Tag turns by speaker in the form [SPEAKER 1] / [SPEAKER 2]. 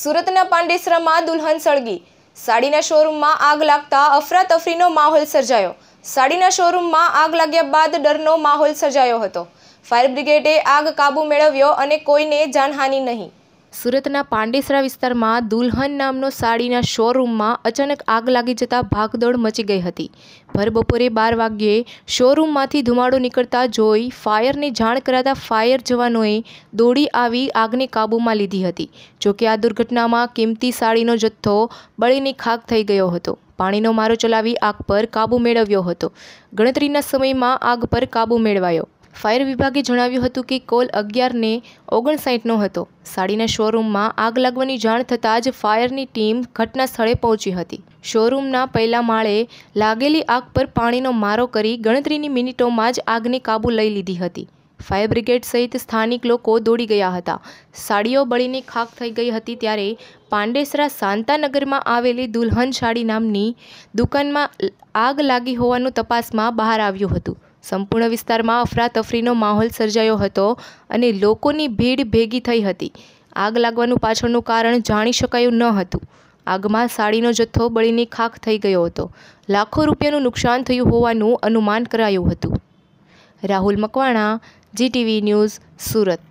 [SPEAKER 1] સુરતના પાંડેસરામાં દુલ્હન સળગી સાડીના શોરૂમમાં આગ લાગતા અફરાતફરીનો માહોલ સર્જાયો સાડીના શોરૂમમાં આગ લાગ્યા બાદ ડરનો માહોલ સર્જાયો હતો ફાયર બ્રિગેડે આગ કાબૂ મેળવ્યો અને કોઈને જાનહાનિ નહીં સુરતના પાંડેસરા વિસ્તારમાં દુલ્હન નામનો સાડીના શોરૂમમાં અચાનક આગ લાગી જતાં ભાગદોડ મચી ગઈ હતી ભર બપોરે બાર વાગ્યે શોરૂમમાંથી ધુમાડો નીકળતા જોઈ ફાયરની જાણ કરાતા ફાયર જવાનોએ દોડી આવી આગને કાબૂમાં લીધી હતી જોકે આ દુર્ઘટનામાં કિંમતી સાડીનો જથ્થો બળીને ખાક થઈ ગયો હતો પાણીનો મારો ચલાવી આગ પર કાબૂ મેળવ્યો હતો ગણતરીના સમયમાં આગ પર કાબૂ મેળવાયો ફાયર વિભાગે જણાવ્યું હતું કે કોલ અગિયારને ઓગણસાઠનો હતો સાડીના શોરૂમમાં આગ લાગવાની જાણ થતાં જ ફાયરની ટીમ ઘટના સ્થળે પહોંચી હતી શોરૂમના પહેલા માળે લાગેલી આગ પર પાણીનો મારો કરી ગણતરીની મિનિટોમાં જ આગને કાબુ લઈ લીધી હતી ફાયર બ્રિગેડ સહિત સ્થાનિક લોકો દોડી ગયા હતા સાડીઓ બળીને ખાક થઈ ગઈ હતી ત્યારે પાંડેસરા શાંતાનગરમાં આવેલી દુલ્હન સાડી નામની દુકાનમાં આગ લાગી હોવાનું તપાસમાં બહાર આવ્યું હતું સંપૂર્ણ વિસ્તારમાં અફરાતફરીનો માહોલ સર્જાયો હતો અને લોકોની ભીડ ભેગી થઈ હતી આગ લાગવાનું પાછળનું કારણ જાણી શકાયું ન હતું આગમાં સાડીનો જથ્થો બળીની ખાખ થઈ ગયો હતો લાખો રૂપિયાનું નુકસાન થયું હોવાનું અનુમાન કરાયું હતું રાહુલ મકવાણા જીટીવી ન્યૂઝ સુરત